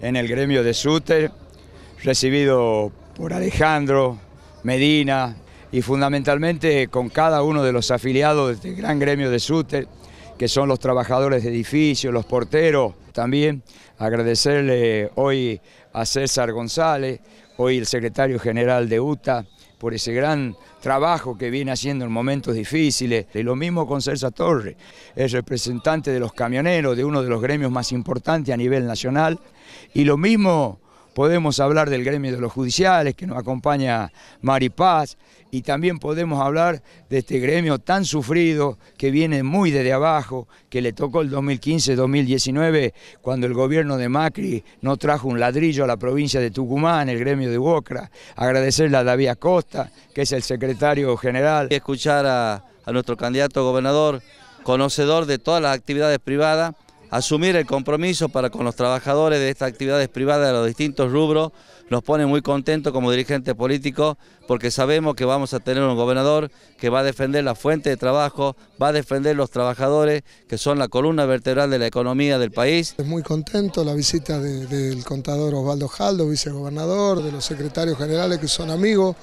En el gremio de Suter, recibido por Alejandro, Medina y fundamentalmente con cada uno de los afiliados del este gran gremio de Suter, que son los trabajadores de edificios, los porteros. También agradecerle hoy a César González, hoy el secretario general de UTA, por ese gran trabajo que viene haciendo en momentos difíciles. Y lo mismo con Celsa Torre, el representante de los camioneros, de uno de los gremios más importantes a nivel nacional. Y lo mismo podemos hablar del gremio de los judiciales que nos acompaña Mari Paz y también podemos hablar de este gremio tan sufrido que viene muy desde abajo, que le tocó el 2015-2019 cuando el gobierno de Macri no trajo un ladrillo a la provincia de Tucumán, el gremio de UOCRA. Agradecerle a David Acosta, que es el secretario general. Escuchar a, a nuestro candidato gobernador, conocedor de todas las actividades privadas, asumir el compromiso para con los trabajadores de estas actividades privadas de los distintos rubros nos pone muy contentos como dirigente político porque sabemos que vamos a tener un gobernador que va a defender la fuente de trabajo, va a defender los trabajadores que son la columna vertebral de la economía del país. Es muy contento la visita del contador Osvaldo Jaldo, vicegobernador, de los secretarios generales que son amigos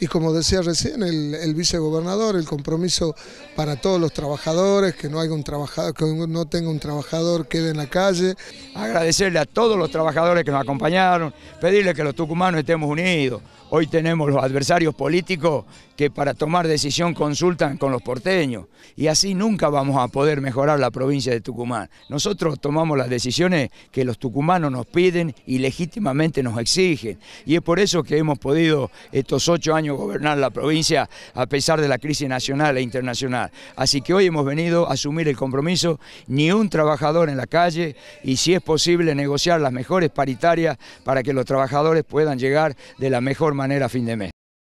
y como decía recién el, vicegobernador, el compromiso para todos los trabajadores, que no, haya un trabajador, que no tenga un trabajador quede en la calle. Agradecerle a todos los trabajadores que nos acompañaron, pedirle que los tucumanos estemos unidos. Hoy tenemos los adversarios políticos que para tomar decisión consultan con los porteños y así nunca vamos a poder mejorar la provincia de Tucumán. Nosotros tomamos las decisiones que los tucumanos nos piden y legítimamente nos exigen y es por eso que hemos podido estos ocho años gobernar la provincia a pesar de la crisis nacional e internacional. Así que hoy hemos venido a asumir el compromiso, ni un trabajador en la calle y si es posible negociar las mejores paritarias para que los trabajadores puedan llegar de la mejor manera a fin de mes.